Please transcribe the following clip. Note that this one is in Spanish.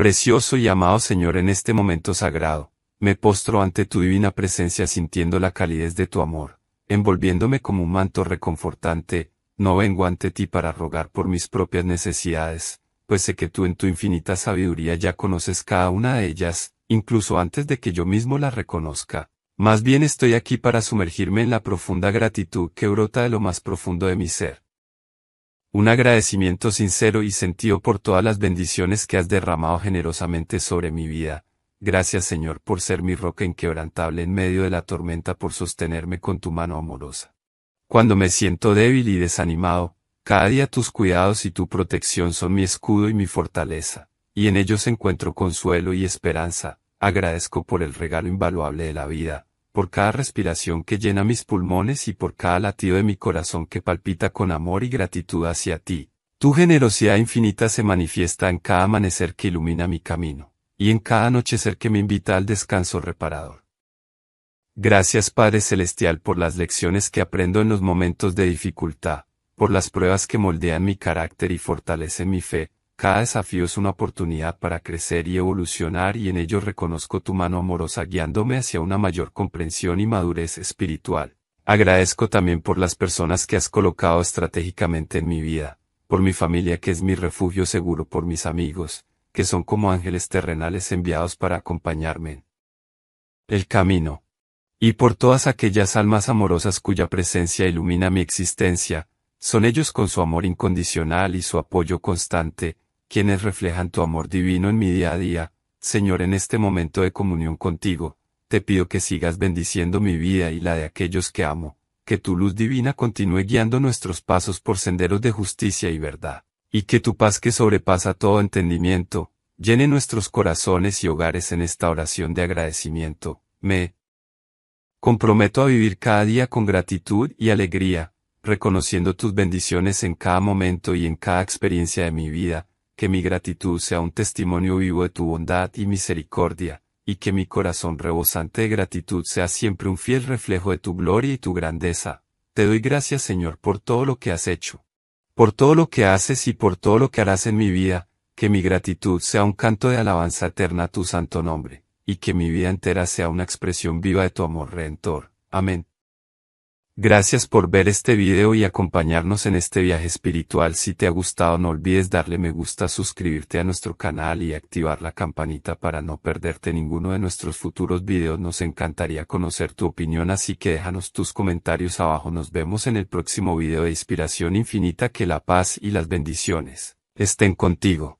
Precioso y amado Señor en este momento sagrado, me postro ante tu divina presencia sintiendo la calidez de tu amor, envolviéndome como un manto reconfortante, no vengo ante ti para rogar por mis propias necesidades, pues sé que tú en tu infinita sabiduría ya conoces cada una de ellas, incluso antes de que yo mismo las reconozca. Más bien estoy aquí para sumergirme en la profunda gratitud que brota de lo más profundo de mi ser, un agradecimiento sincero y sentido por todas las bendiciones que has derramado generosamente sobre mi vida. Gracias Señor por ser mi roca inquebrantable en medio de la tormenta, por sostenerme con tu mano amorosa. Cuando me siento débil y desanimado, cada día tus cuidados y tu protección son mi escudo y mi fortaleza, y en ellos encuentro consuelo y esperanza. Agradezco por el regalo invaluable de la vida, por cada respiración que llena mis pulmones y por cada latido de mi corazón que palpita con amor y gratitud hacia ti. Tu generosidad infinita se manifiesta en cada amanecer que ilumina mi camino, y en cada anochecer que me invita al descanso reparador. Gracias Padre Celestial por las lecciones que aprendo en los momentos de dificultad, por las pruebas que moldean mi carácter y fortalecen mi fe, cada desafío es una oportunidad para crecer y evolucionar y en ello reconozco tu mano amorosa guiándome hacia una mayor comprensión y madurez espiritual. Agradezco también por las personas que has colocado estratégicamente en mi vida, por mi familia que es mi refugio seguro, por mis amigos, que son como ángeles terrenales enviados para acompañarme. El camino. Y por todas aquellas almas amorosas cuya presencia ilumina mi existencia, son ellos con su amor incondicional y su apoyo constante, quienes reflejan tu amor divino en mi día a día, Señor, en este momento de comunión contigo, te pido que sigas bendiciendo mi vida y la de aquellos que amo, que tu luz divina continúe guiando nuestros pasos por senderos de justicia y verdad, y que tu paz que sobrepasa todo entendimiento, llene nuestros corazones y hogares en esta oración de agradecimiento. Me comprometo a vivir cada día con gratitud y alegría, reconociendo tus bendiciones en cada momento y en cada experiencia de mi vida, que mi gratitud sea un testimonio vivo de tu bondad y misericordia, y que mi corazón rebosante de gratitud sea siempre un fiel reflejo de tu gloria y tu grandeza. Te doy gracias Señor por todo lo que has hecho, por todo lo que haces y por todo lo que harás en mi vida, que mi gratitud sea un canto de alabanza eterna a tu santo nombre, y que mi vida entera sea una expresión viva de tu amor redentor. Amén. Gracias por ver este video y acompañarnos en este viaje espiritual. Si te ha gustado no olvides darle me gusta, suscribirte a nuestro canal y activar la campanita para no perderte ninguno de nuestros futuros videos. Nos encantaría conocer tu opinión así que déjanos tus comentarios abajo. Nos vemos en el próximo video de Inspiración Infinita. Que la paz y las bendiciones estén contigo.